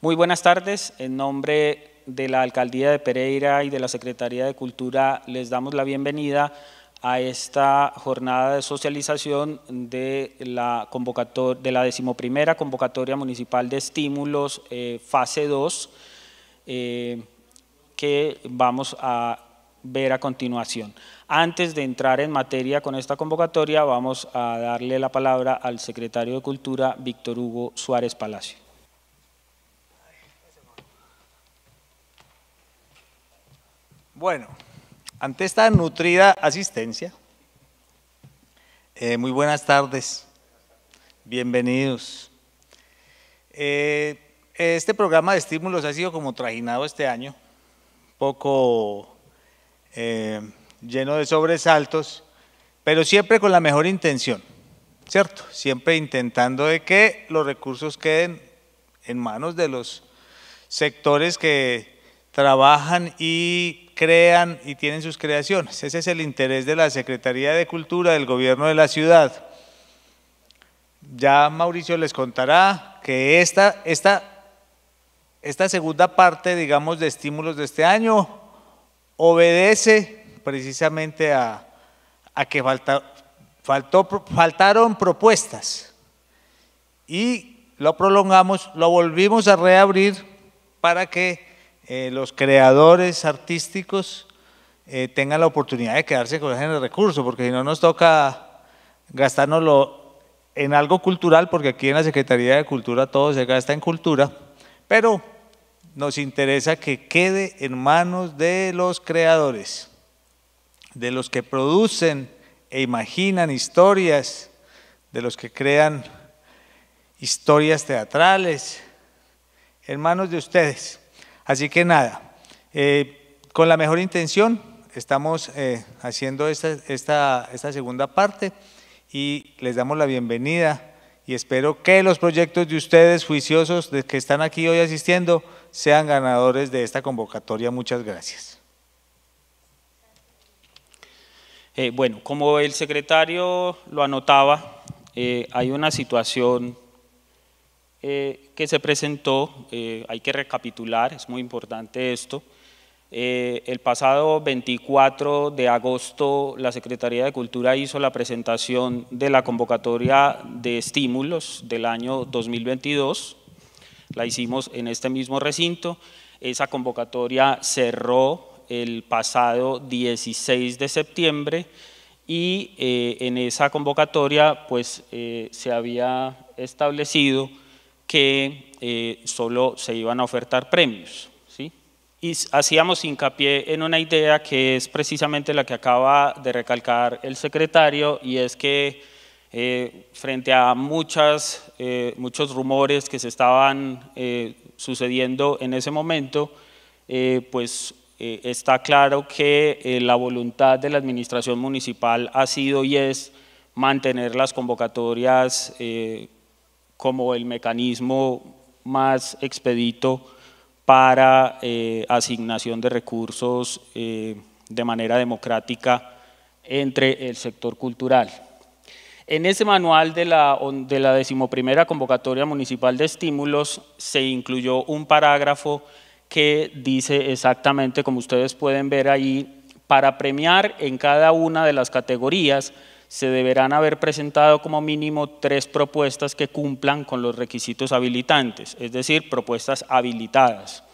Muy buenas tardes. En nombre de la Alcaldía de Pereira y de la Secretaría de Cultura les damos la bienvenida a esta jornada de socialización de la, decimoprimera convocatoria municipal de estímulos eh, fase 2 eh, que vamos a ver a continuación. Antes de entrar en materia con esta convocatoria vamos a darle la palabra al secretario de Cultura Víctor Hugo Suárez Palacio. Bueno, ante esta nutrida asistencia, eh, muy buenas tardes, bienvenidos. Eh, este programa de estímulos ha sido como trajinado este año, poco eh, lleno de sobresaltos, pero siempre con la mejor intención, ¿cierto? Siempre intentando de que los recursos queden en manos de los sectores que trabajan y crean y tienen sus creaciones. Ese es el interés de la Secretaría de Cultura del Gobierno de la Ciudad. Ya Mauricio les contará que esta, esta segunda parte, digamos, de estímulos de este año obedece precisamente a, que faltó, faltaron propuestas y lo prolongamos, lo volvimos a reabrir para que eh, los creadores artísticos eh, tengan la oportunidad de quedarse con ese recurso, porque si no nos toca gastárnoslo en algo cultural, porque aquí en la Secretaría de Cultura todo se gasta en cultura, pero nos interesa que quede en manos de los creadores, de los que producen e imaginan historias, de los que crean historias teatrales, en manos de ustedes. Así que nada, eh, con la mejor intención estamos eh, haciendo esta, segunda parte y les damos la bienvenida y espero que los proyectos de ustedes juiciosos de que están aquí hoy asistiendo sean ganadores de esta convocatoria. Muchas gracias. Eh, bueno, como el secretario lo anotaba, hay una situación eh, que se presentó, eh, hay que recapitular, es muy importante esto, eh, el pasado 24 de agosto la Secretaría de Cultura hizo la presentación de la convocatoria de estímulos del año 2022, la hicimos en este mismo recinto, esa convocatoria cerró el pasado 16 de septiembre y en esa convocatoria pues se había establecido que eh, solo se iban a ofertar premios. ¿sí? Y hacíamos hincapié en una idea que es precisamente la que acaba de recalcar el secretario y es que eh, frente a muchas, eh, muchos rumores que se estaban eh, sucediendo en ese momento, pues está claro que la voluntad de la administración municipal ha sido y es mantener las convocatorias eh, como el mecanismo más expedito para eh, asignación de recursos eh, de manera democrática entre el sector cultural. En ese manual de la, de la decimoprimera convocatoria municipal de estímulos se incluyó un parágrafo que dice exactamente, como ustedes pueden ver ahí, para premiar en cada una de las categorías se deberán haber presentado como mínimo tres propuestas que cumplan con los requisitos habilitantes, es decir, propuestas habilitadas.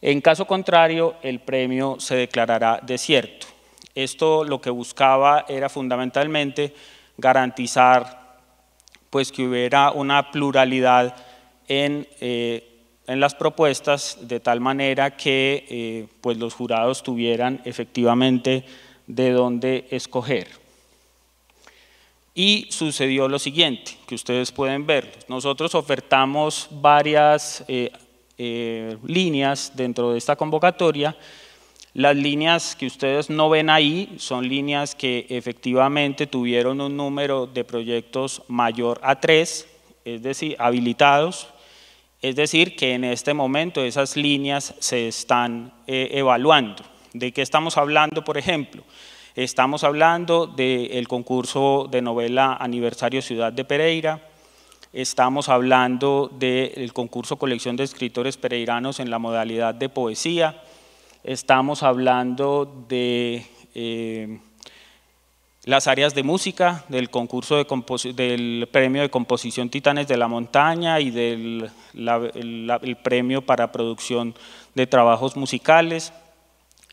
En caso contrario, el premio se declarará desierto. Esto lo que buscaba era fundamentalmente garantizar pues, que hubiera una pluralidad eh, en, las propuestas de tal manera que eh, pues, los jurados tuvieran efectivamente de dónde escoger. Y sucedió lo siguiente, que ustedes pueden ver. Nosotros ofertamos varias eh, eh, líneas dentro de esta convocatoria. Las líneas que ustedes no ven ahí son líneas que efectivamente tuvieron un número de proyectos mayor a tres, es decir, habilitados, es decir, que en este momento esas líneas se están eh, evaluando. ¿De qué estamos hablando, por ejemplo? Estamos hablando del concurso de novela Aniversario Ciudad de Pereira, estamos hablando del concurso Colección de Escritores Pereiranos en la modalidad de poesía, estamos hablando de eh, las áreas de música, del concurso del premio de composición Titanes de la Montaña y del premio para producción de trabajos musicales.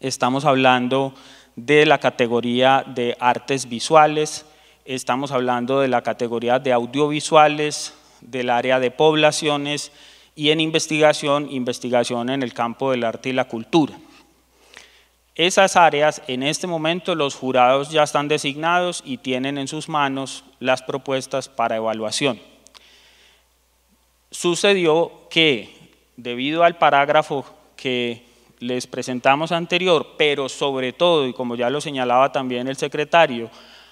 Estamos hablando de la categoría de artes visuales, estamos hablando de la categoría de audiovisuales, del área de poblaciones y en investigación, investigación en el campo del arte y la cultura. Esas áreas, en este momento los jurados ya están designados y tienen en sus manos las propuestas para evaluación. Sucedió que, debido al parágrafo que les presentamos anterior, pero sobre todo, y como ya lo señalaba también el secretario,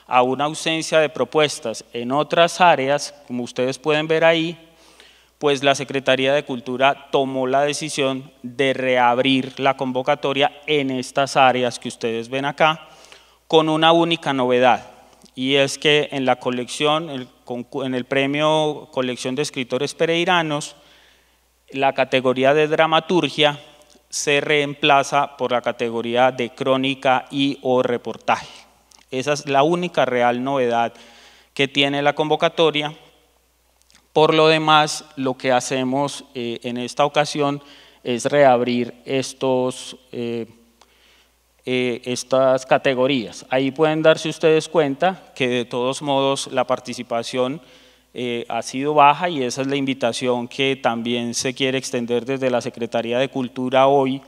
a una ausencia de propuestas en otras áreas, como ustedes pueden ver ahí, pues la Secretaría de Cultura tomó la decisión de reabrir la convocatoria en estas áreas que ustedes ven acá, con una única novedad, y es que en la colección, en el premio Colección de Escritores Pereiranos, la categoría de dramaturgia se reemplaza por la categoría de crónica y o reportaje. Esa es la única real novedad que tiene la convocatoria. Por lo demás, lo que hacemos eh, en esta ocasión es reabrir estos, eh, eh, estas categorías. Ahí pueden darse ustedes cuenta que de todos modos la participación eh, ha sido baja y esa es la invitación que también se quiere extender desde la Secretaría de Cultura hoy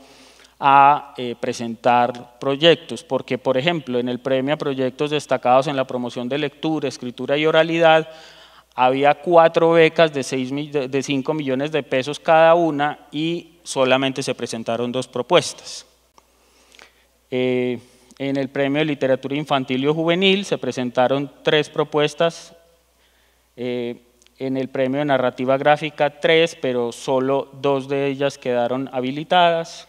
a eh, presentar proyectos, porque por ejemplo en el premio a proyectos destacados en la promoción de lectura, escritura y oralidad, había cuatro becas de, de 5 millones de pesos cada una y solamente se presentaron dos propuestas. Eh, en el premio de literatura infantil y juvenil se presentaron tres propuestas eh, en el premio de narrativa gráfica tres, pero solo dos de ellas quedaron habilitadas.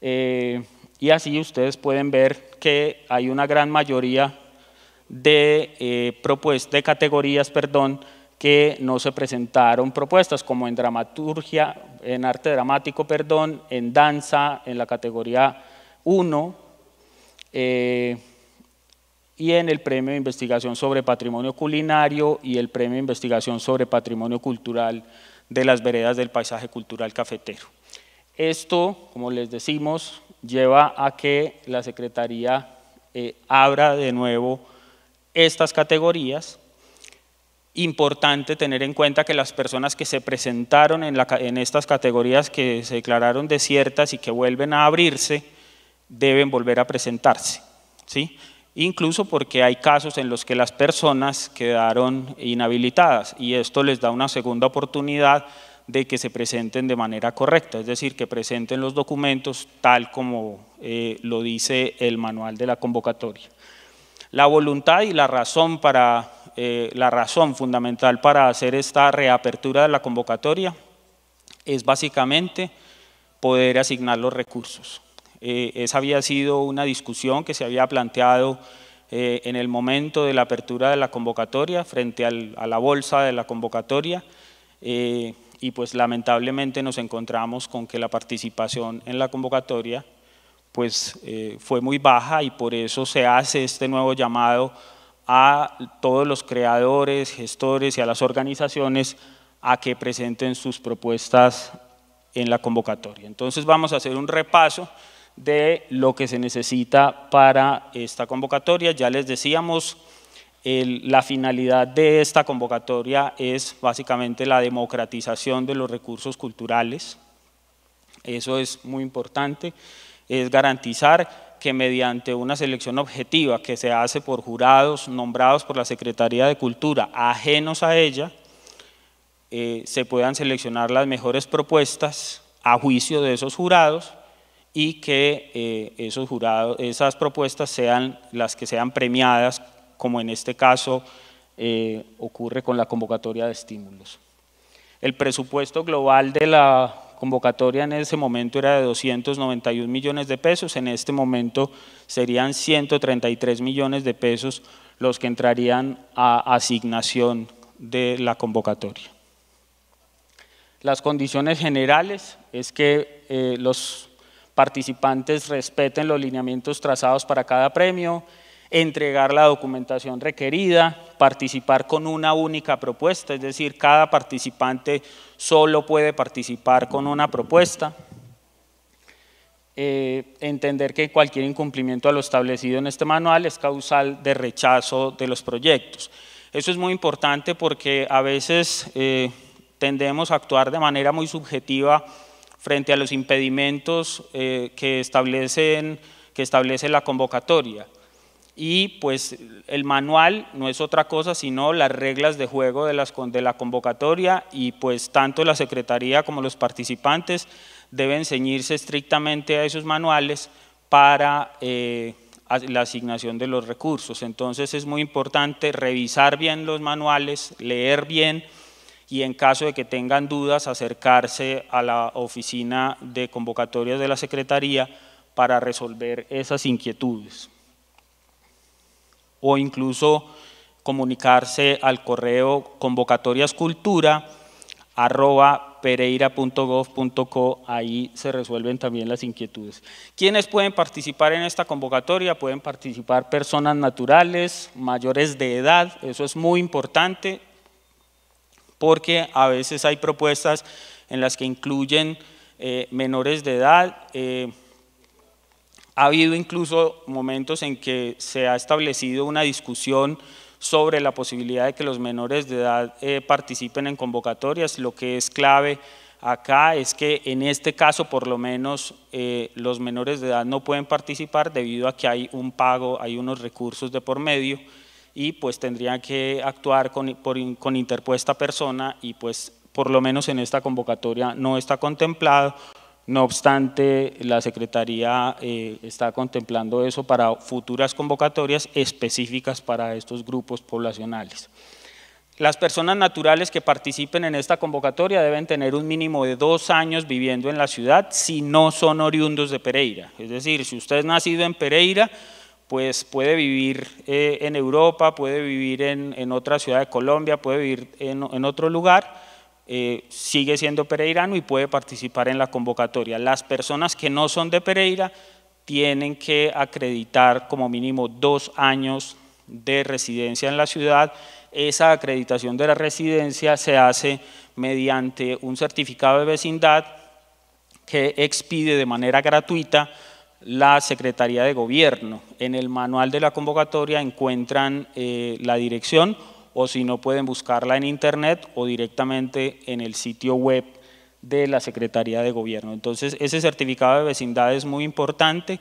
Eh, y así ustedes pueden ver que hay una gran mayoría de, eh, propuestas, de categorías perdón, que no se presentaron propuestas, como en dramaturgia, en arte dramático, perdón, en danza, en la categoría 1, y en el Premio de Investigación sobre Patrimonio Culinario y el Premio de Investigación sobre Patrimonio Cultural de las Veredas del Paisaje Cultural Cafetero. Esto, como les decimos, lleva a que la Secretaría eh, abra de nuevo estas categorías. Importante tener en cuenta que las personas que se presentaron en estas categorías que se declararon desiertas y que vuelven a abrirse, deben volver a presentarse. ¿sí? incluso porque hay casos en los que las personas quedaron inhabilitadas y esto les da una segunda oportunidad de que se presenten de manera correcta, es decir, que presenten los documentos tal como eh, lo dice el manual de la convocatoria. La voluntad y la razón, para, eh, la razón fundamental para hacer esta reapertura de la convocatoria es básicamente poder asignar los recursos. Eh, esa había sido una discusión que se había planteado eh, en el momento de la apertura de la convocatoria, frente a la bolsa de la convocatoria, eh, y pues lamentablemente nos encontramos con que la participación en la convocatoria pues fue muy baja y por eso se hace este nuevo llamado a todos los creadores, gestores y a las organizaciones a que presenten sus propuestas en la convocatoria. Entonces vamos a hacer un repaso de lo que se necesita para esta convocatoria. Ya les decíamos, la finalidad de esta convocatoria es básicamente la democratización de los recursos culturales. Eso es muy importante, es garantizar que mediante una selección objetiva que se hace por jurados nombrados por la Secretaría de Cultura, ajenos a ella, eh, se puedan seleccionar las mejores propuestas a juicio de esos jurados y que eh, esos jurados, esas propuestas sean las que sean premiadas, como en este caso eh, ocurre con la convocatoria de estímulos. El presupuesto global de la convocatoria en ese momento era de 291 millones de pesos, en este momento serían 133 millones de pesos los que entrarían a asignación de la convocatoria. Las condiciones generales es que eh, los participantes respeten los lineamientos trazados para cada premio, entregar la documentación requerida, participar con una única propuesta, es decir, cada participante solo puede participar con una propuesta. Eh, entender que cualquier incumplimiento a lo establecido en este manual es causal de rechazo de los proyectos. Eso es muy importante porque a veces eh, tendemos a actuar de manera muy subjetiva frente a los impedimentos eh, que, establecen, que establece la convocatoria. Y pues el manual no es otra cosa sino las reglas de juego de, las, de la convocatoria y pues tanto la Secretaría como los participantes deben ceñirse estrictamente a esos manuales para eh, la asignación de los recursos. Entonces es muy importante revisar bien los manuales, leer bien, y en caso de que tengan dudas acercarse a la oficina de convocatorias de la Secretaría para resolver esas inquietudes o incluso comunicarse al correo convocatoriascultura@pereira.gov.co ahí se resuelven también las inquietudes. ¿Quiénes pueden participar en esta convocatoria? Pueden participar personas naturales, mayores de edad, eso es muy importante, porque a veces hay propuestas en las que incluyen eh, menores de edad. Eh, ha habido incluso momentos en que se ha establecido una discusión sobre la posibilidad de que los menores de edad eh, participen en convocatorias. Lo que es clave acá es que en este caso por lo menos los menores de edad no pueden participar debido a que hay un pago, hay unos recursos de por medio y pues tendría que actuar con, interpuesta persona y pues por lo menos en esta convocatoria no está contemplado, no obstante, la Secretaría eh, está contemplando eso para futuras convocatorias específicas para estos grupos poblacionales. Las personas naturales que participen en esta convocatoria deben tener un mínimo de dos años viviendo en la ciudad si no son oriundos de Pereira. Es decir, si usted es nacido en Pereira, pues puede vivir eh, en Europa, puede vivir en, otra ciudad de Colombia, puede vivir en, otro lugar, eh, sigue siendo pereirano y puede participar en la convocatoria. Las personas que no son de Pereira tienen que acreditar como mínimo dos años de residencia en la ciudad. Esa acreditación de la residencia se hace mediante un certificado de vecindad que expide de manera gratuita la Secretaría de Gobierno. En el manual de la convocatoria encuentran eh, la dirección o si no pueden buscarla en internet o directamente en el sitio web de la Secretaría de Gobierno. Entonces ese certificado de vecindad es muy importante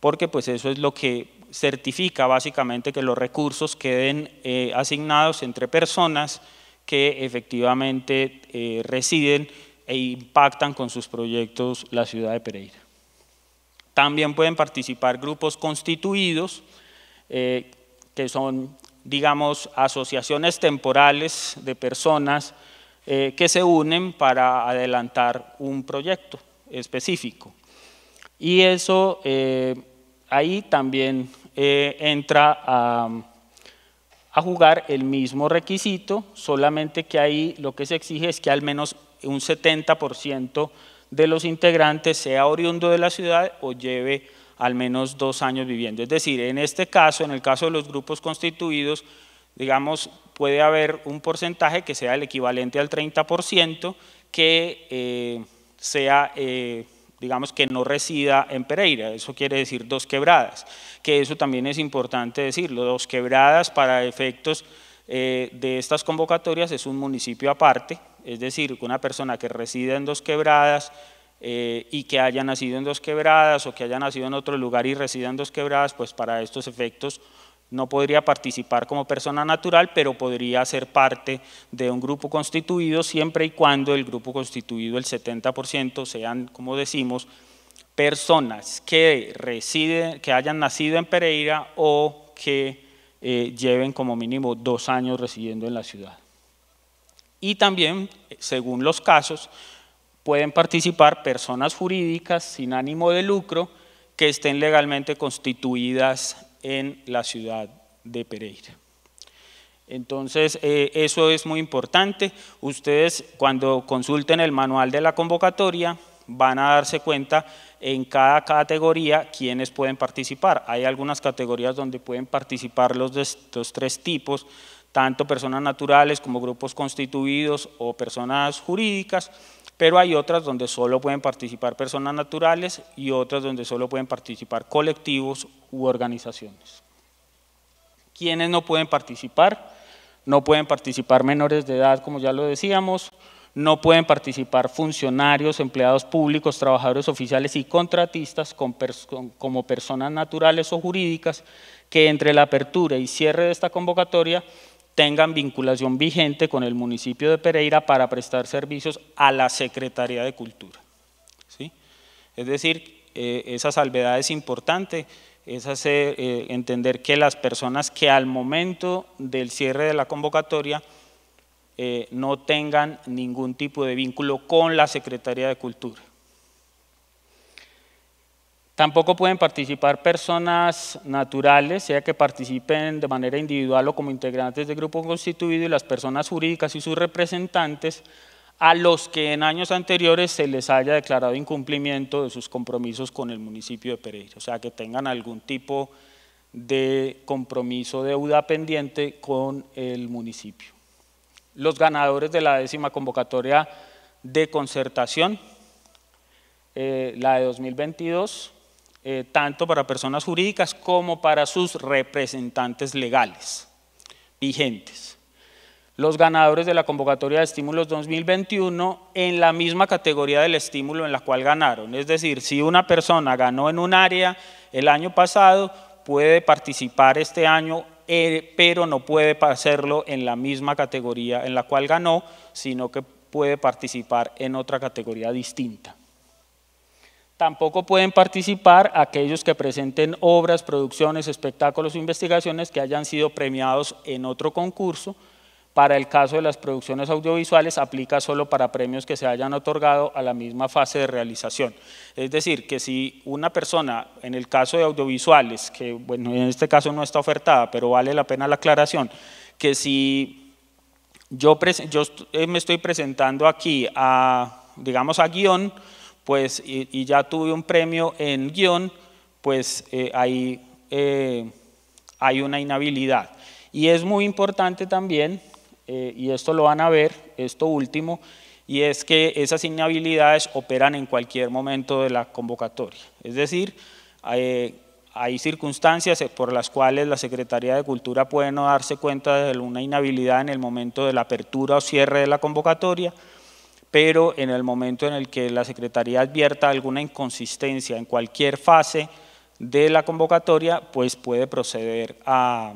porque pues eso es lo que certifica básicamente que los recursos queden eh, asignados entre personas que efectivamente eh, residen e impactan con sus proyectos la ciudad de Pereira. También pueden participar grupos constituidos, eh, que son, digamos, asociaciones temporales de personas eh, que se unen para adelantar un proyecto específico. Y eso eh, ahí también entra a a jugar el mismo requisito, solamente que ahí lo que se exige es que al menos un 70% de los integrantes sea oriundo de la ciudad o lleve al menos dos años viviendo. Es decir, en este caso, en el caso de los grupos constituidos, digamos, puede haber un porcentaje que sea el equivalente al 30% que eh, sea, eh, digamos, que no resida en Pereira. Eso quiere decir dos quebradas, que eso también es importante decirlo. Dos quebradas para efectos eh, de estas convocatorias es un municipio aparte, es decir, una persona que reside en Dos Quebradas eh, y que haya nacido en Dos Quebradas o que haya nacido en otro lugar y resida en Dos Quebradas, pues para estos efectos no podría participar como persona natural, pero podría ser parte de un grupo constituido siempre y cuando el grupo constituido, el 70%, sean, como decimos, personas que residen, que hayan nacido en Pereira o que eh, lleven como mínimo dos años residiendo en la ciudad y también, según los casos, pueden participar personas jurídicas sin ánimo de lucro que estén legalmente constituidas en la ciudad de Pereira. Entonces, eh, eso es muy importante. Ustedes cuando consulten el manual de la convocatoria van a darse cuenta en cada categoría quiénes pueden participar. Hay algunas categorías donde pueden participar los de estos tres tipos tanto personas naturales como grupos constituidos o personas jurídicas, pero hay otras donde solo pueden participar personas naturales y otras donde solo pueden participar colectivos u organizaciones. ¿Quiénes no pueden participar? No pueden participar menores de edad, como ya lo decíamos, no pueden participar funcionarios, empleados públicos, trabajadores oficiales y contratistas como personas naturales o jurídicas que entre la apertura y cierre de esta convocatoria tengan vinculación vigente con el municipio de Pereira para prestar servicios a la Secretaría de Cultura. ¿sí? Es decir, eh, esa salvedad es importante, es hacer, eh, entender que las personas que al momento del cierre de la convocatoria eh, no tengan ningún tipo de vínculo con la Secretaría de Cultura. Tampoco pueden participar personas naturales, sea que participen de manera individual o como integrantes de grupo constituido, y las personas jurídicas y sus representantes, a los que en años anteriores se les haya declarado incumplimiento de sus compromisos con el municipio de Pereira, o sea, que tengan algún tipo de compromiso deuda pendiente con el municipio. Los ganadores de la décima convocatoria de concertación, eh, la de 2022, eh, tanto para personas jurídicas como para sus representantes legales vigentes. Los ganadores de la convocatoria de estímulos 2021 en la misma categoría del estímulo en la cual ganaron. Es decir, si una persona ganó en un área el año pasado, puede participar este año eh, pero no puede hacerlo en la misma categoría en la cual ganó, sino que puede participar en otra categoría distinta. Tampoco pueden participar aquellos que presenten obras, producciones, espectáculos o investigaciones que hayan sido premiados en otro concurso. Para el caso de las producciones audiovisuales, aplica solo para premios que se hayan otorgado a la misma fase de realización. Es decir, que si una persona, en el caso de audiovisuales, que bueno, en este caso no está ofertada, pero vale la pena la aclaración, que si yo, eh, me estoy presentando aquí a, digamos, a guión, pues, y, ya tuve un premio en guión, pues eh, ahí eh, hay una inhabilidad. Y es muy importante también, eh, y esto lo van a ver, esto último, y es que esas inhabilidades operan en cualquier momento de la convocatoria. Es decir, hay circunstancias por las cuales la Secretaría de Cultura puede no darse cuenta de una inhabilidad en el momento de la apertura o cierre de la convocatoria, pero en el momento en el que la Secretaría advierta alguna inconsistencia en cualquier fase de la convocatoria, pues puede proceder a,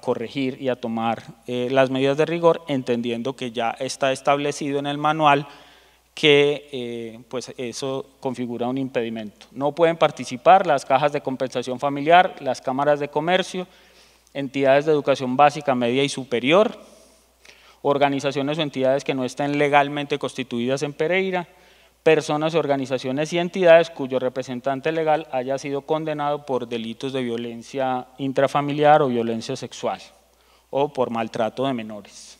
corregir y a tomar eh, las medidas de rigor, entendiendo que ya está establecido en el manual que eh, pues eso configura un impedimento. No pueden participar las cajas de compensación familiar, las cámaras de comercio, entidades de educación básica, media y superior, organizaciones o entidades que no estén legalmente constituidas en Pereira, personas, organizaciones y entidades cuyo representante legal haya sido condenado por delitos de violencia intrafamiliar o violencia sexual o por maltrato de menores.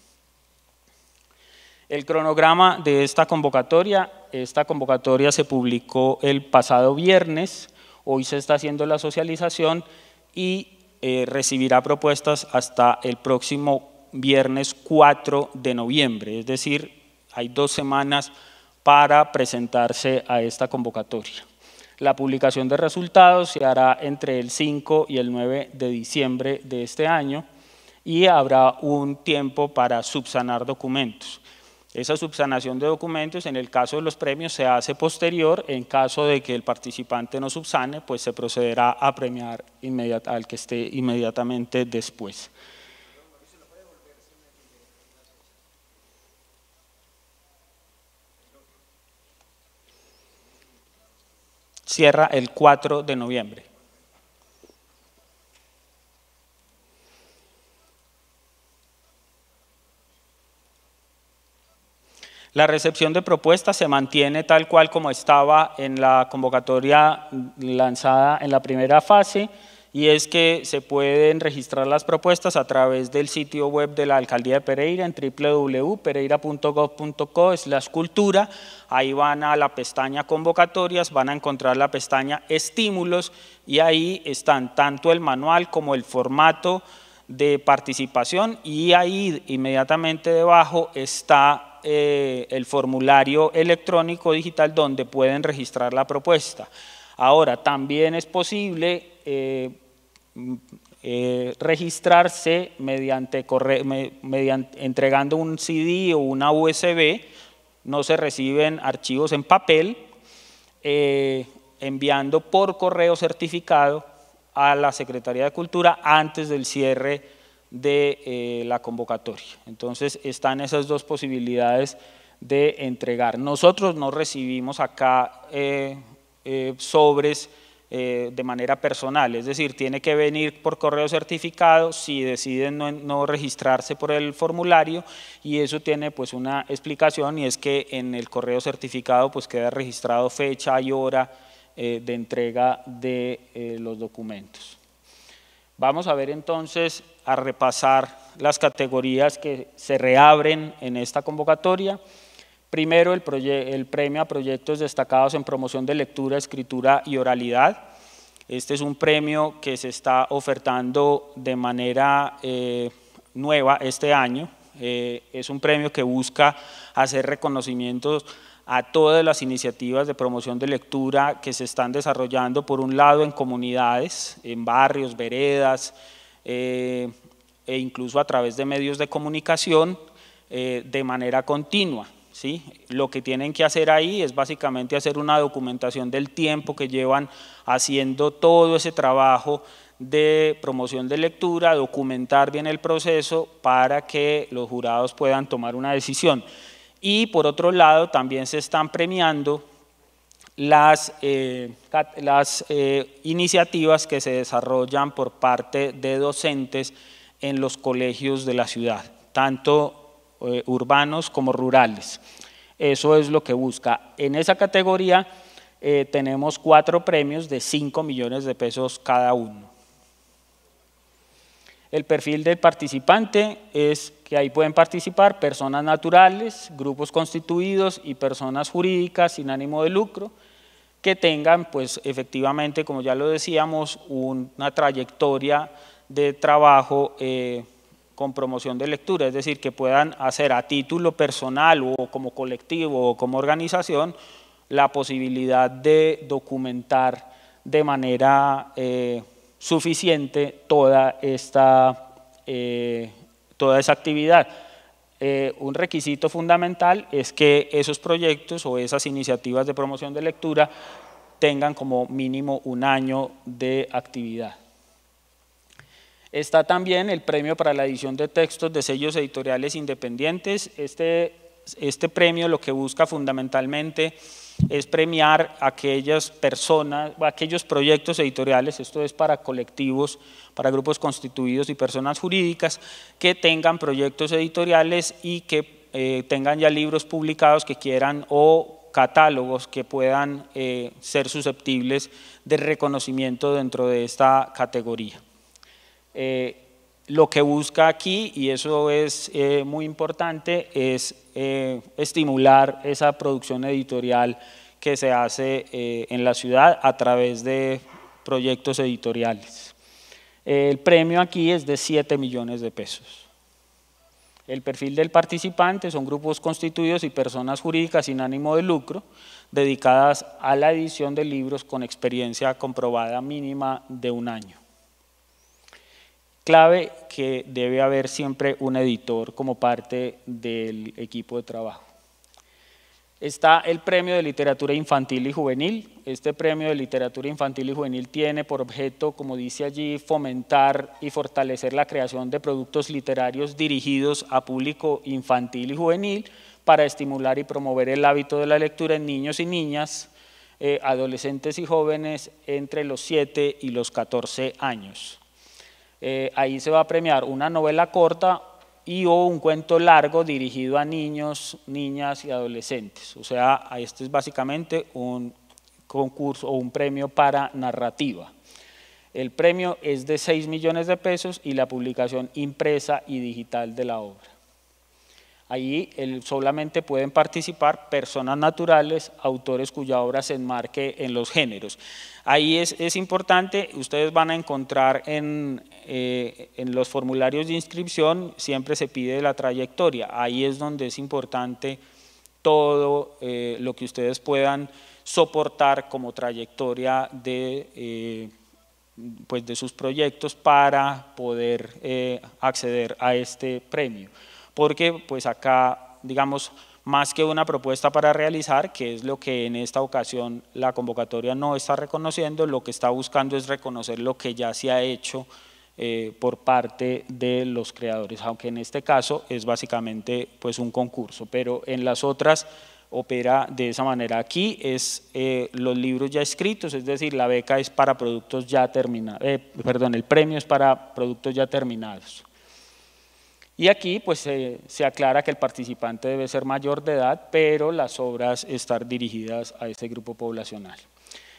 El cronograma de esta convocatoria, esta convocatoria se publicó el pasado viernes, hoy se está haciendo la socialización y eh, recibirá propuestas hasta el próximo viernes 4 de noviembre, es decir, hay dos semanas para presentarse a esta convocatoria. La publicación de resultados se hará entre el 5 y el 9 de diciembre de este año y habrá un tiempo para subsanar documentos. Esa subsanación de documentos en el caso de los premios se hace posterior, en caso de que el participante no subsane, pues se procederá a premiar al que esté inmediatamente después. cierra el 4 de noviembre. La recepción de propuestas se mantiene tal cual como estaba en la convocatoria lanzada en la primera fase y es que se pueden registrar las propuestas a través del sitio web de la Alcaldía de Pereira en www.pereira.gov.co cultura, ahí van a la pestaña convocatorias, van a encontrar la pestaña estímulos y ahí están tanto el manual como el formato de participación y ahí inmediatamente debajo está eh, el formulario electrónico digital donde pueden registrar la propuesta. Ahora, también es posible eh, eh, registrarse mediante, entregando un CD o una USB, no se reciben archivos en papel, eh, enviando por correo certificado a la Secretaría de Cultura antes del cierre de eh, la convocatoria. Entonces están esas dos posibilidades de entregar. Nosotros no recibimos acá sobres eh, de manera personal, es decir, tiene que venir por correo certificado si deciden no, registrarse por el formulario y eso tiene pues una explicación y es que en el correo certificado pues queda registrado fecha y hora eh, de entrega de eh, los documentos. Vamos a ver entonces a repasar las categorías que se reabren en esta convocatoria. Primero, el, premio a proyectos destacados en promoción de lectura, escritura y oralidad. Este es un premio que se está ofertando de manera eh, nueva este año. Eh, es un premio que busca hacer reconocimientos a todas las iniciativas de promoción de lectura que se están desarrollando, por un lado, en comunidades, en barrios, veredas, eh, e incluso a través de medios de comunicación de manera continua. Lo que tienen que hacer ahí es básicamente hacer una documentación del tiempo que llevan haciendo todo ese trabajo de promoción de lectura, documentar bien el proceso para que los jurados puedan tomar una decisión. Y por otro lado, también se están premiando las, eh, eh, iniciativas que se desarrollan por parte de docentes en los colegios de la ciudad, tanto eh, urbanos como rurales. Eso es lo que busca. En esa categoría eh, tenemos cuatro premios de 5 millones de pesos cada uno. El perfil del participante es que ahí pueden participar personas naturales, grupos constituidos y personas jurídicas sin ánimo de lucro que tengan, pues efectivamente, como ya lo decíamos, una trayectoria de trabajo eh, con promoción de lectura, es decir, que puedan hacer a título personal o como colectivo o como organización la posibilidad de documentar de manera eh, suficiente toda esta, eh, toda esa actividad. Eh, un requisito fundamental es que esos proyectos o esas iniciativas de promoción de lectura tengan como mínimo un año de actividad. Está también el premio para la edición de textos de sellos editoriales independientes. Este, este premio lo que busca fundamentalmente es premiar aquellas personas, aquellos proyectos editoriales, esto es para colectivos, para grupos constituidos y personas jurídicas que tengan proyectos editoriales y que eh, tengan ya libros publicados que quieran o catálogos que puedan eh, ser susceptibles de reconocimiento dentro de esta categoría. Eh, lo que busca aquí, y eso es eh, muy importante, es eh, estimular esa producción editorial que se hace en la ciudad a través de proyectos editoriales. El premio aquí es de 7 millones de pesos. El perfil del participante son grupos constituidos y personas jurídicas sin ánimo de lucro dedicadas a la edición de libros con experiencia comprobada mínima de un año. Clave que debe haber siempre un editor como parte del equipo de trabajo. Está el Premio de Literatura Infantil y Juvenil. Este Premio de Literatura Infantil y Juvenil tiene por objeto, como dice allí, fomentar y fortalecer la creación de productos literarios dirigidos a público infantil y juvenil para estimular y promover el hábito de la lectura en niños y niñas, eh, adolescentes y jóvenes entre los 7 y los 14 años. Eh, ahí se va a premiar una novela corta y o un cuento largo dirigido a niños, niñas y adolescentes. O sea, este es básicamente un concurso o un premio para narrativa. El premio es de 6 millones de pesos y la publicación impresa y digital de la obra ahí solamente pueden participar personas naturales, autores cuya obra se enmarque en los géneros. Ahí es, importante, ustedes van a encontrar eh, en, los formularios de inscripción, siempre se pide la trayectoria. Ahí es donde es importante todo eh, lo que ustedes puedan soportar como trayectoria de eh, pues, sus proyectos para poder acceder a este premio porque pues acá, digamos, más que una propuesta para realizar, que es lo que en esta ocasión la convocatoria no está reconociendo, lo que está buscando es reconocer lo que ya se ha hecho eh, por parte de los creadores, aunque en este caso es básicamente pues, un concurso, pero en las otras opera de esa manera. Aquí es eh, los libros ya escritos, es decir, la beca es para productos ya terminados, eh, perdón, el premio es para productos ya terminados. Y aquí pues eh, se aclara que el participante debe ser mayor de edad, pero las obras estar dirigidas a este grupo poblacional.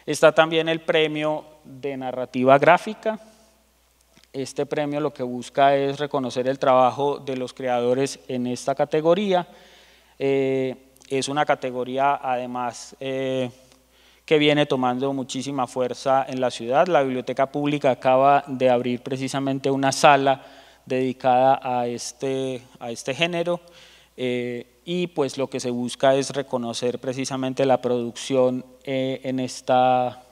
Está también el premio de narrativa gráfica. Este premio lo que busca es reconocer el trabajo de los creadores en esta categoría. Eh, es una categoría además eh, que viene tomando muchísima fuerza en la ciudad. La biblioteca pública acaba de abrir precisamente una sala dedicada a este, a este género. Eh, y pues lo que se busca es reconocer precisamente la producción eh, en, esta,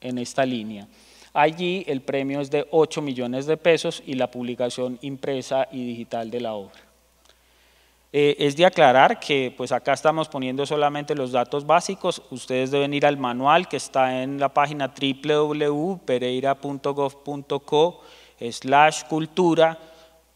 en esta línea. Allí el premio es de 8 millones de pesos y la publicación impresa y digital de la obra. Eh, es de aclarar que pues acá estamos poniendo solamente los datos básicos, ustedes deben ir al manual que está en la página www.pereira.gov.co slash cultura,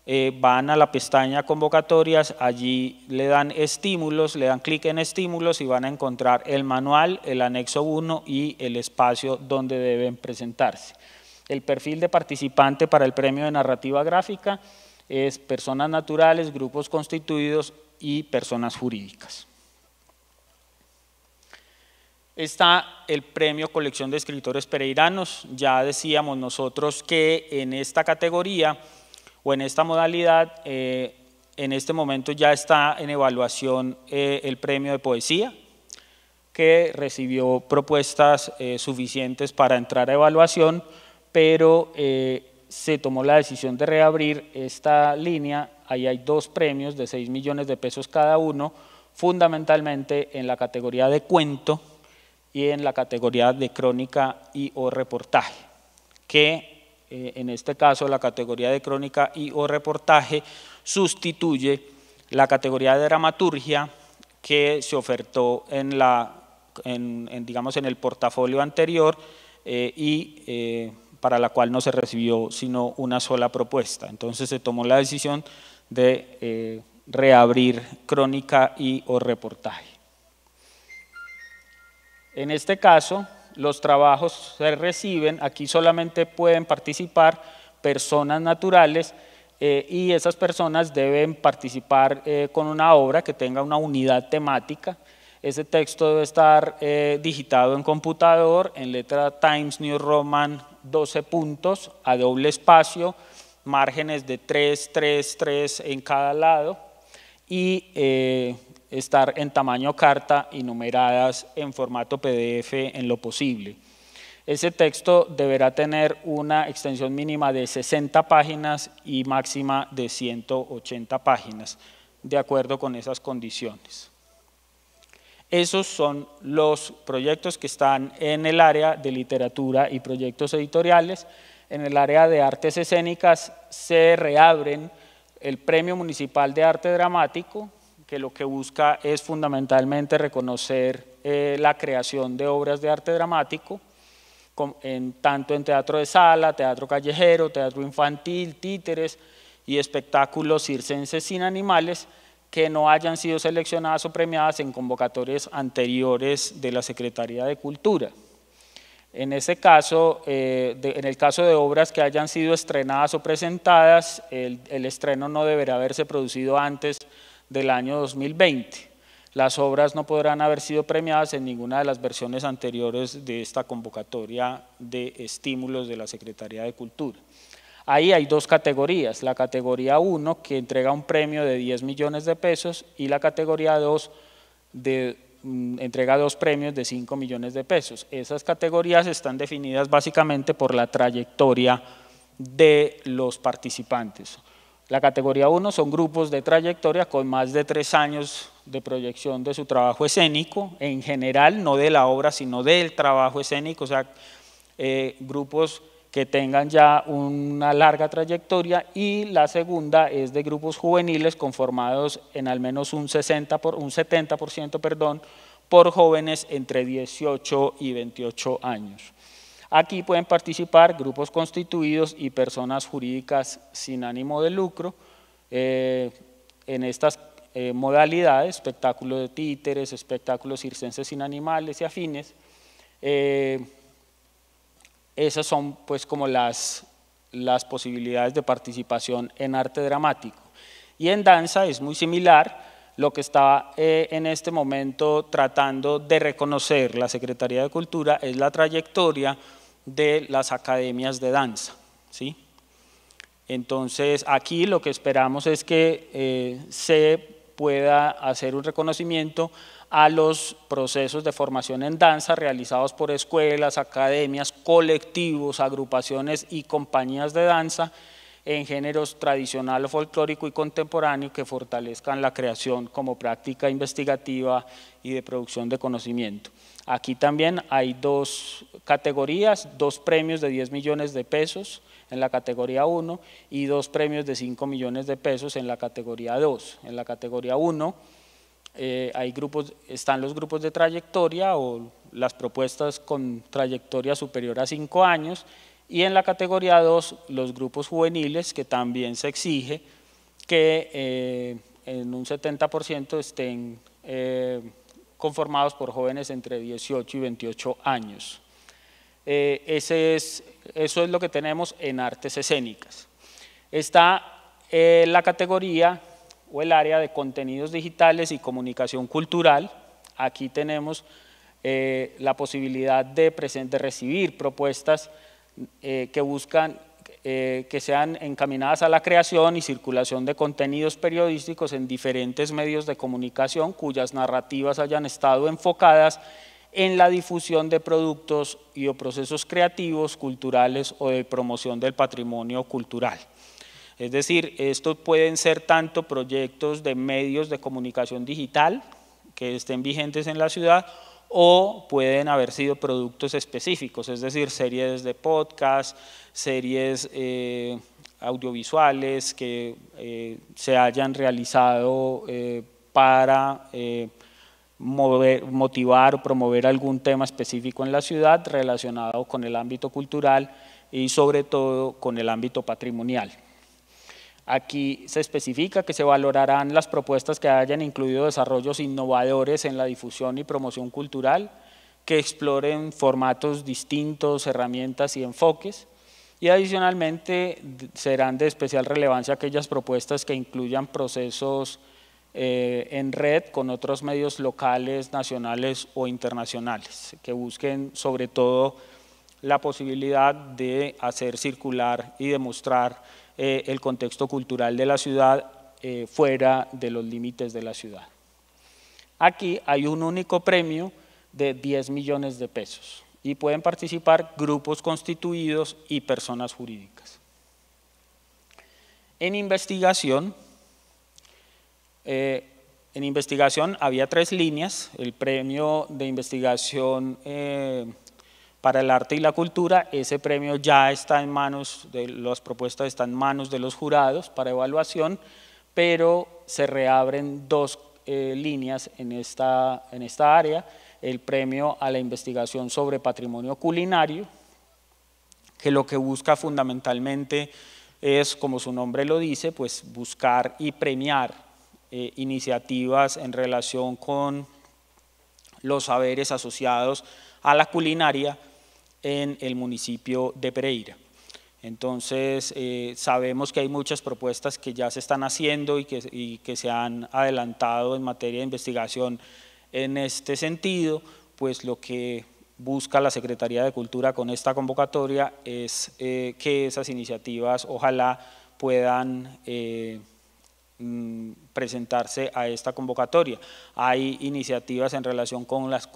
eh, van a la pestaña convocatorias, allí le dan estímulos, le dan clic en estímulos y van a encontrar el manual, el anexo 1 y el espacio donde deben presentarse. El perfil de participante para el premio de narrativa gráfica es personas naturales, grupos constituidos y personas jurídicas está el premio Colección de Escritores Pereiranos. Ya decíamos nosotros que en esta categoría o en esta modalidad, eh, en este momento ya está en evaluación eh, el premio de poesía, que recibió propuestas eh, suficientes para entrar a evaluación, pero se tomó la decisión de reabrir esta línea. Ahí hay dos premios de 6 millones de pesos cada uno, fundamentalmente en la categoría de cuento y en la categoría de crónica y o reportaje, que eh, en este caso la categoría de crónica y o reportaje sustituye la categoría de dramaturgia que se ofertó en la, digamos, en el portafolio anterior eh, y eh, para la cual no se recibió sino una sola propuesta. Entonces se tomó la decisión de reabrir crónica y o reportaje. En este caso, los trabajos se reciben, aquí solamente pueden participar personas naturales eh, y esas personas deben participar eh, con una obra que tenga una unidad temática. Ese texto debe estar eh, digitado en computador en letra Times New Roman 12 puntos a doble espacio, márgenes de 3, 3, 3 en cada lado y estar en tamaño carta y numeradas en formato PDF en lo posible. Ese texto deberá tener una extensión mínima de 60 páginas y máxima de 180 páginas, de acuerdo con esas condiciones. Esos son los proyectos que están en el área de literatura y proyectos editoriales. En el área de artes escénicas se reabren el Premio Municipal de Arte Dramático, que lo que busca es fundamentalmente reconocer eh, la creación de obras de arte dramático, tanto en teatro de sala, teatro callejero, teatro infantil, títeres y espectáculos circenses sin animales que no hayan sido seleccionadas o premiadas en convocatorias anteriores de la Secretaría de Cultura. En, ese caso, eh, en el caso de obras que hayan sido estrenadas o presentadas, el, estreno no deberá haberse producido antes del año 2020. Las obras no podrán haber sido premiadas en ninguna de las versiones anteriores de esta convocatoria de estímulos de la Secretaría de Cultura. Ahí hay dos categorías, la categoría 1 que entrega un premio de 10 millones de pesos y la categoría 2 de, mm, entrega dos premios de 5 millones de pesos. Esas categorías están definidas básicamente por la trayectoria de los participantes. La categoría 1 son grupos de trayectoria con más de tres años de proyección de su trabajo escénico, en general, no de la obra, sino del trabajo escénico, o sea, eh, grupos que tengan ya una larga trayectoria y la segunda es de grupos juveniles conformados en al menos un, 60 por, un 70% perdón, por jóvenes entre 18 y 28 años. Aquí pueden participar grupos constituidos y personas jurídicas sin ánimo de lucro eh, en estas eh, modalidades, espectáculos de títeres, espectáculos circenses sin animales y afines. Eh, esas son pues como las, posibilidades de participación en arte dramático. Y en danza es muy similar, lo que está en este momento tratando de reconocer la Secretaría de Cultura es la trayectoria de las academias de danza. ¿sí? Entonces, aquí lo que esperamos es que eh, se pueda hacer un reconocimiento a los procesos de formación en danza realizados por escuelas, academias, colectivos, agrupaciones y compañías de danza en géneros tradicional folclórico y contemporáneo que fortalezcan la creación como práctica investigativa y de producción de conocimiento. Aquí también hay dos categorías, dos premios de 10 millones de pesos en la categoría 1 y dos premios de 5 millones de pesos en la categoría 2. En la categoría 1 eh, hay grupos, están los grupos de trayectoria o las propuestas con trayectoria superior a 5 años y en la categoría 2 los grupos juveniles que también se exige que eh, en un 70% estén eh, conformados por jóvenes entre 18 y 28 años. Eh, ese es, eso es lo que tenemos en artes escénicas. Está eh, la categoría o el área de contenidos digitales y comunicación cultural. Aquí tenemos eh, la posibilidad de, de recibir propuestas que buscan eh, que sean encaminadas a la creación y circulación de contenidos periodísticos en diferentes medios de comunicación cuyas narrativas hayan estado enfocadas en la difusión de productos y o procesos creativos, culturales o de promoción del patrimonio cultural. Es decir, estos pueden ser tanto proyectos de medios de comunicación digital que estén vigentes en la ciudad o pueden haber sido productos específicos, es decir, series de podcast, series eh, audiovisuales que eh, se hayan realizado eh, para motivar o promover algún tema específico en la ciudad relacionado con el ámbito cultural y sobre todo con el ámbito patrimonial. Aquí se especifica que se valorarán las propuestas que hayan incluido desarrollos innovadores en la difusión y promoción cultural, que exploren formatos distintos, herramientas y enfoques. Y adicionalmente serán de especial relevancia aquellas propuestas que incluyan procesos eh, en red con otros medios locales, nacionales o internacionales, que busquen sobre todo la posibilidad de hacer circular y demostrar eh, el contexto cultural de la ciudad eh, fuera de los límites de la ciudad. Aquí hay un único premio de 10 millones de pesos y pueden participar grupos constituidos y personas jurídicas. En investigación, eh, en investigación había tres líneas, el premio de investigación para el arte y la cultura. Ese premio ya está en manos, de, las propuestas están en manos de los jurados para evaluación, pero se reabren dos eh, líneas en esta, área. El premio a la investigación sobre patrimonio culinario, que lo que busca fundamentalmente es, como su nombre lo dice, pues buscar y premiar eh, iniciativas en relación con los saberes asociados a la culinaria en el municipio de Pereira. Entonces, eh, sabemos que hay muchas propuestas que ya se están haciendo y que, se han adelantado en materia de investigación en este sentido, pues lo que busca la Secretaría de Cultura con esta convocatoria es eh, que esas iniciativas ojalá puedan... Eh, Mm, presentarse a esta convocatoria. Hay iniciativas en relación con las,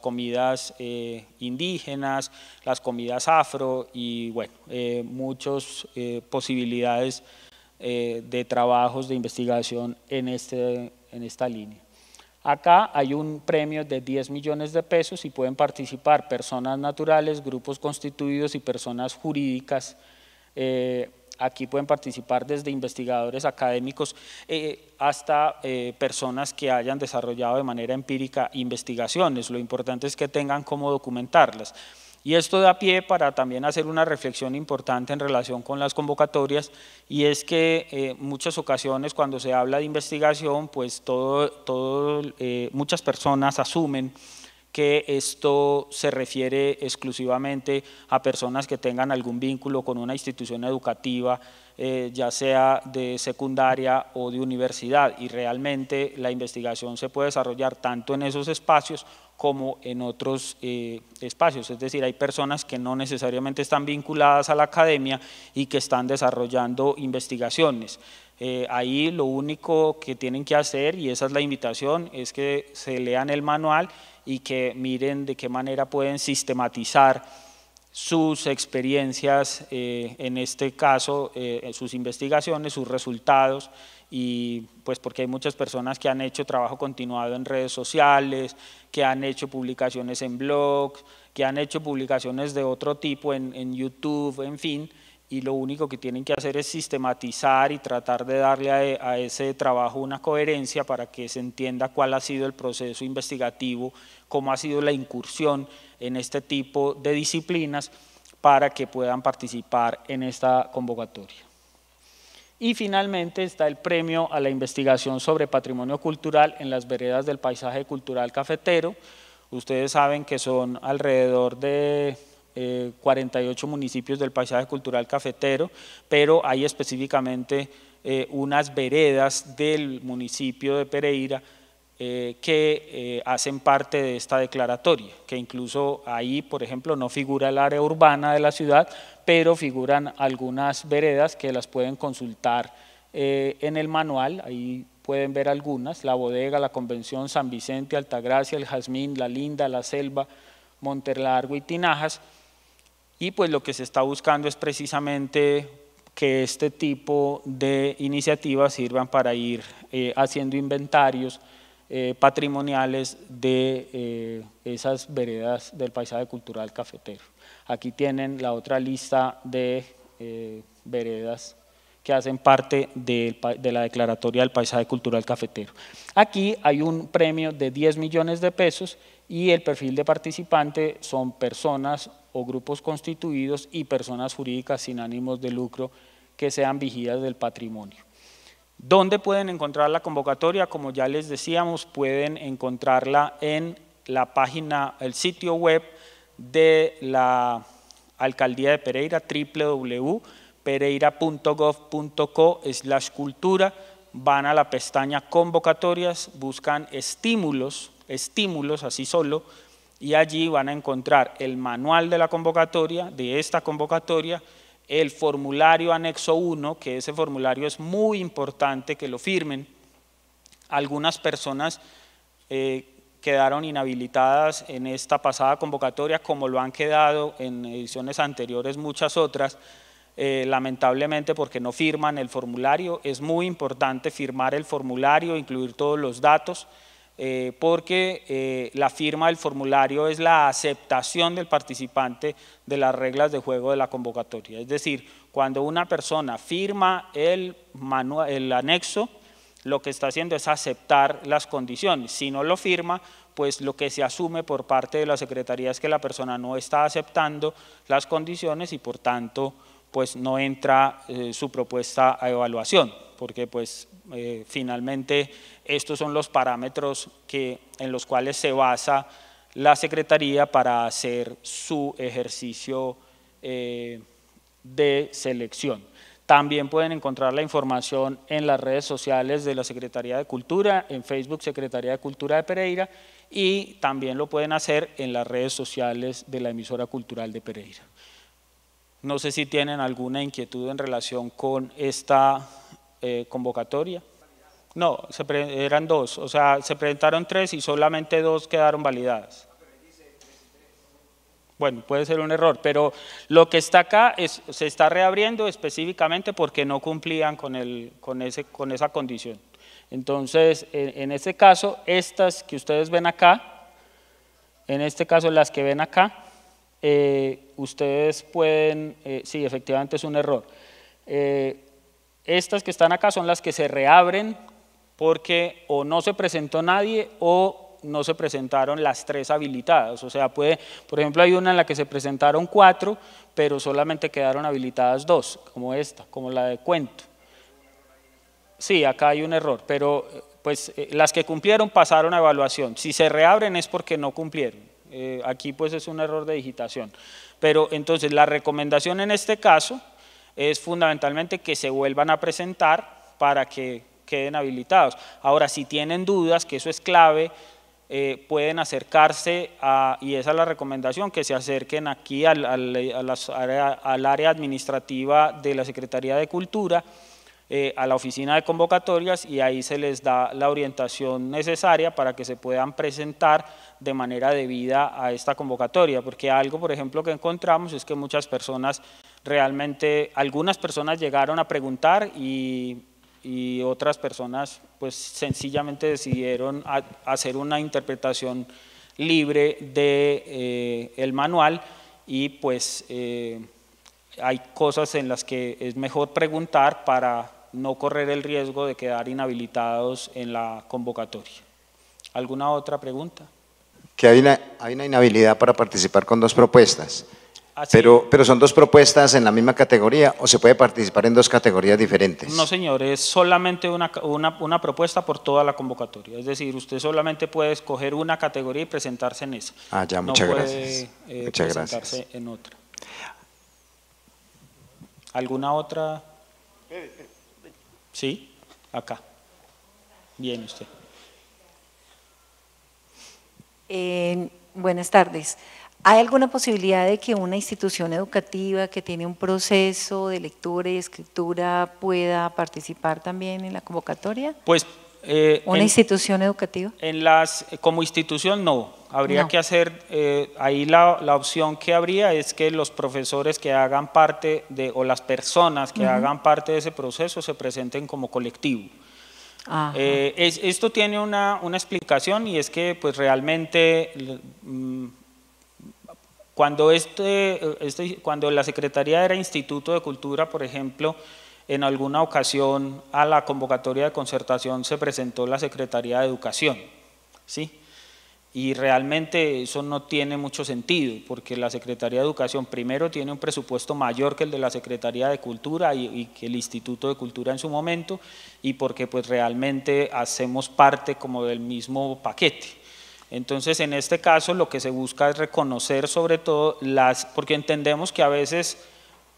comidas eh, indígenas, las comidas afro y bueno, eh, muchas eh, posibilidades de trabajos de investigación en, este, en esta línea. Acá hay un premio de 10 millones de pesos y pueden participar personas naturales, grupos constituidos y personas jurídicas aquí pueden participar desde investigadores académicos eh, hasta eh, personas que hayan desarrollado de manera empírica investigaciones. Lo importante es que tengan cómo documentarlas. Y esto da pie para también hacer una reflexión importante en relación con las convocatorias y es que eh, muchas ocasiones cuando se habla de investigación, pues muchas personas asumen que esto se refiere exclusivamente a personas que tengan algún vínculo con una institución educativa, eh, ya sea de secundaria o de universidad, y realmente la investigación se puede desarrollar tanto en esos espacios como en otros eh, espacios, es decir, hay personas que no necesariamente están vinculadas a la academia y que están desarrollando investigaciones. Eh, ahí lo único que tienen que hacer, y esa es la invitación, es que se lean el manual y que miren de qué manera pueden sistematizar sus experiencias, eh, en este caso, eh, sus investigaciones, sus resultados, y pues porque hay muchas personas que han hecho trabajo continuado en redes sociales, que han hecho publicaciones en blogs, que han hecho publicaciones de otro tipo en, en YouTube, en fin, y lo único que tienen que hacer es sistematizar y tratar de darle e, a, ese trabajo una coherencia para que se entienda cuál ha sido el proceso investigativo, cómo ha sido la incursión en este tipo de disciplinas para que puedan participar en esta convocatoria. Y finalmente está el premio a la investigación sobre patrimonio cultural en las veredas del paisaje cultural cafetero. Ustedes saben que son alrededor de 48 eh, municipios del paisaje cultural cafetero, pero hay específicamente eh, unas veredas del municipio de Pereira eh, que hacen parte de esta declaratoria, que incluso ahí, por ejemplo, no figura el área urbana de la ciudad, pero figuran algunas veredas que las pueden consultar en el manual, ahí pueden ver algunas, la bodega, la convención, San Vicente, Altagracia, el Jazmín, la Linda, la Selva, Monterlargo y Tinajas, y pues lo que se está buscando es precisamente que este tipo de iniciativas sirvan para ir eh, haciendo inventarios eh, patrimoniales de eh, esas veredas del paisaje cultural cafetero. Aquí tienen la otra lista de veredas que hacen parte de la declaratoria del paisaje cultural cafetero. Aquí hay un premio de 10 millones de pesos y el perfil de participante son personas o grupos constituidos y personas jurídicas sin ánimos de lucro que sean vigías del patrimonio. ¿Dónde pueden encontrar la convocatoria? Como ya les decíamos, pueden encontrarla en la página, el sitio web de la Alcaldía de Pereira, www.pereira.gov.co la cultura, van a la pestaña convocatorias, buscan estímulos estímulos así solo y allí van a encontrar el manual de la convocatoria, de esta convocatoria, el formulario anexo 1, que ese formulario es muy importante que lo firmen. Algunas personas eh, quedaron inhabilitadas en esta pasada convocatoria, como lo han quedado en ediciones anteriores muchas otras, eh, lamentablemente porque no firman el formulario. Es muy importante firmar el formulario, incluir todos los datos. Eh, porque eh, la firma del formulario es la aceptación del participante de las reglas de juego de la convocatoria. Es decir, cuando una persona firma el, anexo, lo que está haciendo es aceptar las condiciones. Si no lo firma, pues lo que se asume por parte de la Secretaría es que la persona no está aceptando las condiciones y por tanto pues no entra eh, su propuesta a evaluación porque pues eh, finalmente estos son los parámetros en los cuales se basa la Secretaría para hacer su ejercicio eh, de selección. También pueden encontrar la información en las redes sociales de la Secretaría de Cultura, en Facebook Secretaría de Cultura de Pereira y también lo pueden hacer en las redes sociales de la emisora cultural de Pereira. No sé si tienen alguna inquietud en relación con esta eh, convocatoria. No, se eran dos, o sea, se presentaron tres y solamente dos quedaron validadas. Bueno, puede ser un error, pero lo que está acá es, se está reabriendo específicamente porque no cumplían con, el, con, ese, con esa condición. Entonces, en, este caso, estas que ustedes ven acá, en este caso las que ven acá, eh, ustedes pueden, eh, sí, efectivamente es un error. Estas que están acá son las que se reabren porque o no se presentó nadie o no se presentaron las tres habilitadas. O sea, puede, por ejemplo, hay una en la que se presentaron cuatro, pero solamente quedaron habilitadas dos, como esta, como la de cuento. Sí, acá hay un error, pero pues eh, las que cumplieron pasaron a evaluación. Si se reabren es porque no cumplieron. Eh, aquí pues es un error de digitación. Pero entonces la recomendación en este caso es fundamentalmente que se vuelvan a presentar para que queden habilitados. Ahora, si tienen dudas, que eso es clave, eh, pueden acercarse a, y esa es la recomendación, que se acerquen aquí al, área, administrativa de la Secretaría de Cultura, eh, a la oficina de convocatorias y ahí se les da la orientación necesaria para que se puedan presentar de manera debida a esta convocatoria, porque algo, por ejemplo, que encontramos es que muchas personas realmente algunas personas llegaron a preguntar y, otras personas pues sencillamente decidieron hacer una interpretación libre del de, eh, el manual y pues eh, hay cosas en las que es mejor preguntar para no correr el riesgo de quedar inhabilitados en la convocatoria. ¿Alguna otra pregunta? Que hay una, hay una inhabilidad para participar con dos propuestas. ¿Ah, pero, pero son dos propuestas en la misma categoría o se puede participar en dos categorías diferentes. No, señor, es solamente una, propuesta por toda la convocatoria. Es decir, usted solamente puede escoger una categoría y presentarse en esa. Ah, ya, eh, muchas gracias. muchas gracias. en otra. ¿Alguna otra? Sí, acá. Bien, usted. Eh, buenas tardes. ¿Hay alguna posibilidad de que una institución educativa que tiene un proceso de lectura y escritura pueda participar también en la convocatoria? Pues eh, ¿Una institución educativa? En las, como institución no, habría que hacer, eh, ahí la, la, opción que habría es que los profesores que hagan parte de, o las personas que hagan parte de ese proceso se presenten como colectivo. Eh, es, esto tiene una, una, explicación y es que pues realmente mm, cuando, este, eh, este, cuando la Secretaría era Instituto de Cultura, por ejemplo, en alguna ocasión a la convocatoria de concertación se presentó la Secretaría de Educación, ¿sí? Y realmente eso no tiene mucho sentido, porque la Secretaría de Educación primero tiene un presupuesto mayor que el de la Secretaría de Cultura y, que el Instituto de Cultura en su momento, y porque pues realmente hacemos parte como del mismo paquete. Entonces, en este caso, lo que se busca es reconocer sobre todo las, porque entendemos que a veces,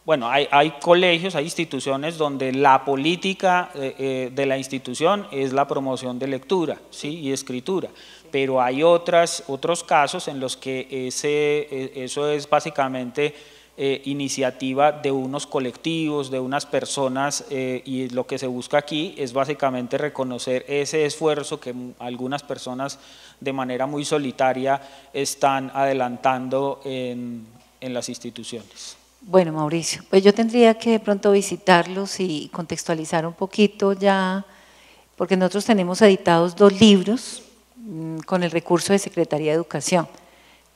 bueno, hay, colegios, hay instituciones donde la política eh, eh, de la institución es la promoción de lectura ¿sí? y escritura, pero hay otras, otros casos en los que e, eso es básicamente... Eh, iniciativa de unos colectivos, de unas personas, y lo que se busca aquí es básicamente reconocer ese esfuerzo que algunas personas de manera muy solitaria están adelantando en, las instituciones. Bueno, Mauricio, pues yo tendría que de pronto visitarlos y contextualizar un poquito ya, porque nosotros tenemos editados dos libros mm, con el recurso de Secretaría de Educación.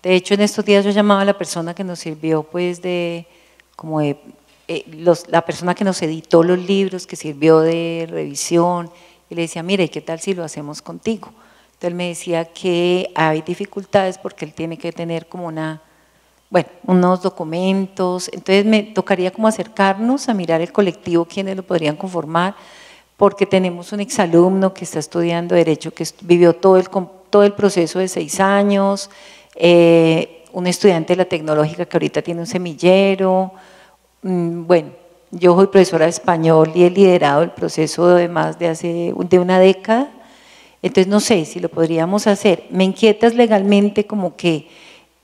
De hecho, en estos días yo llamaba a la persona que nos sirvió, pues, de como eh, la persona que nos editó los libros, que sirvió de revisión, y le decía, mire, ¿qué tal si lo hacemos contigo? Entonces me decía que hay dificultades porque él tiene que tener como una, bueno, unos documentos. Entonces me tocaría como acercarnos a mirar el colectivo, quiénes lo podrían conformar, porque tenemos un exalumno que está estudiando Derecho, que vivió todo el, todo el proceso de seis años, eh, un estudiante de la tecnológica que ahorita tiene un semillero. Mm, bueno, yo soy profesora de español y he liderado el proceso de más de, hace, de una década entonces no sé si lo podríamos hacer. Me inquietas legalmente como que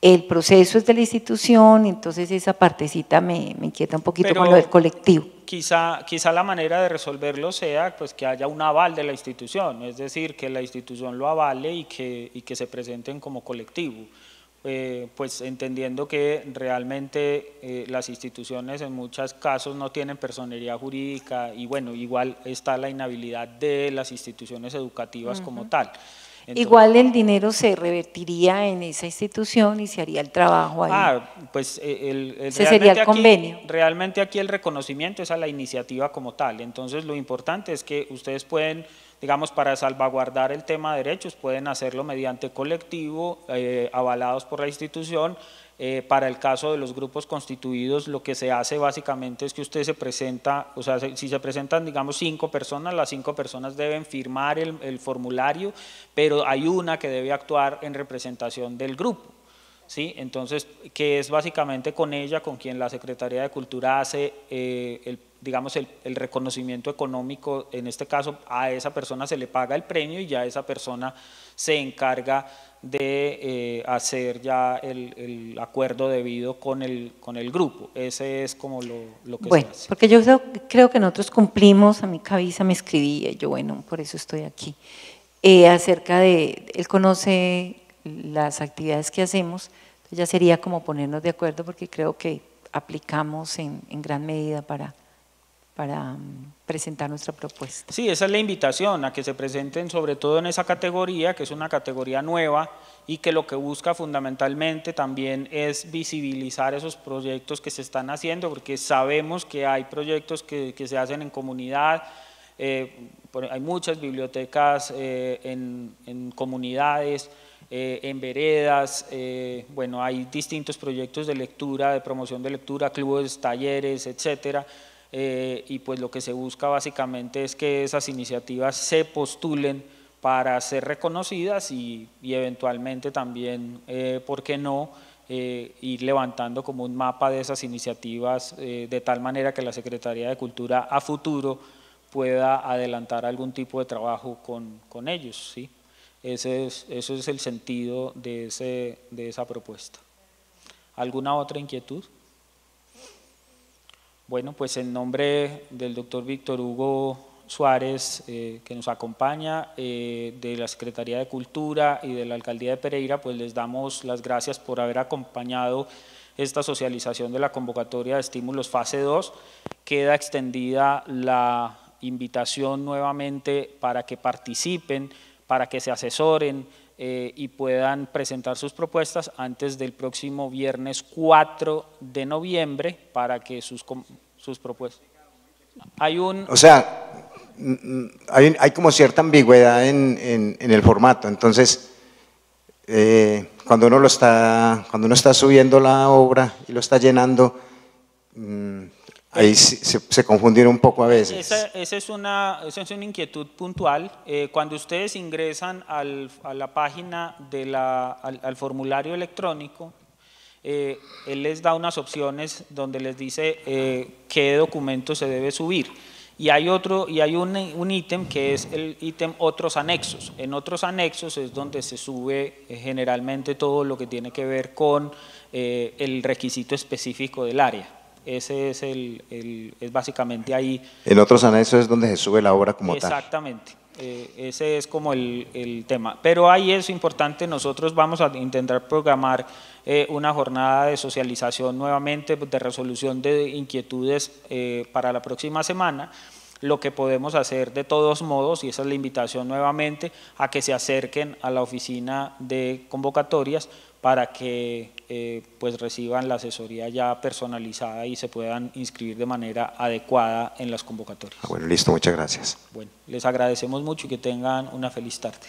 el proceso es de la institución, entonces esa partecita me, inquieta un poquito con lo del colectivo. Quizá, la manera de resolverlo sea pues, que haya un aval de la institución, es decir, que la institución lo avale y que, y que se presenten como colectivo. Eh, pues entendiendo que realmente eh, las instituciones en muchos casos no tienen personería jurídica y bueno, igual está la inhabilidad de las instituciones educativas como tal. Igual el dinero se revertiría en esa institución y se haría el trabajo ahí. Ah, pues eh, el, el convenio. Realmente aquí el reconocimiento es a la iniciativa como tal. Entonces lo importante es que ustedes pueden digamos, para salvaguardar el tema de derechos, pueden hacerlo mediante colectivo, eh, avalados por la institución. Eh, para el caso de los grupos constituidos, lo que se hace básicamente es que usted se presenta, o sea, si se presentan, digamos, cinco personas, las cinco personas deben firmar el formulario, pero hay una que debe actuar en representación del grupo. ¿sí? Entonces, que es básicamente con ella, con quien la Secretaría de Cultura hace, eh, el, digamos, el, reconocimiento económico, en este caso a esa persona se le paga el premio y ya esa persona se encarga de eh, hacer ya el, acuerdo debido con el, con el grupo. Ese es como lo, que bueno, se hace. Porque yo creo, que nosotros cumplimos, a mi cabeza me escribía, yo bueno, por eso estoy aquí, eh, acerca de, él conoce las actividades que hacemos, ya sería como ponernos de acuerdo porque creo que aplicamos en, gran medida para, mm, presentar nuestra propuesta. Sí, esa es la invitación, a que se presenten sobre todo en esa categoría, que es una categoría nueva y que lo que busca fundamentalmente también es visibilizar esos proyectos que se están haciendo, porque sabemos que hay proyectos que, se hacen en comunidad, eh, hay muchas bibliotecas eh, en comunidades, eh, en veredas, eh, bueno, hay distintos proyectos de lectura, de promoción de lectura, clubes, talleres, etcétera, eh, y pues lo que se busca básicamente es que esas iniciativas se postulen para ser reconocidas y, eventualmente también, ¿por qué no?, ir levantando como un mapa de esas iniciativas de tal manera que la Secretaría de Cultura a futuro pueda adelantar algún tipo de trabajo con, con ellos, ¿sí? Ese es, el sentido de, ese, de esa propuesta. ¿Alguna otra inquietud? Bueno, pues en nombre del doctor Víctor Hugo Suárez, eh, que nos acompaña, eh, de la Secretaría de Cultura y de la Alcaldía de Pereira, pues les damos las gracias por haber acompañado esta socialización de la convocatoria de estímulos fase 2. Queda extendida la invitación nuevamente para que participen para que se asesoren eh, y puedan presentar sus propuestas antes del próximo viernes 4 de noviembre para que sus, sus propuestas. Hay un... O sea, hay, hay como cierta ambigüedad en, en, el formato, entonces... Eh, cuando uno lo está, cuando uno está subiendo la obra y lo está llenando, mm, Ahí se, confundieron un poco a veces. Esa, es, una, inquietud puntual. Eh, cuando ustedes ingresan a la página, de al, formulario electrónico, eh, él les da unas opciones donde les dice eh, qué documento se debe subir. Y hay, otro, y hay un ítem que es el ítem otros anexos. En otros anexos es donde se sube generalmente todo lo que tiene que ver con el requisito específico del área. Ese es el, es básicamente ahí. En otros anexos es donde se sube la obra como Exactamente. tal. Exactamente. Eh, ese es como el, tema. Pero ahí es importante, nosotros vamos a intentar programar eh, una jornada de socialización nuevamente, de resolución de inquietudes eh, para la próxima semana. Lo que podemos hacer de todos modos, y esa es la invitación nuevamente, a que se acerquen a la oficina de convocatorias para que eh, pues, reciban la asesoría ya personalizada y se puedan inscribir de manera adecuada en las convocatorias. Ah, bueno, listo, muchas gracias. Bueno, les agradecemos mucho y que tengan una feliz tarde.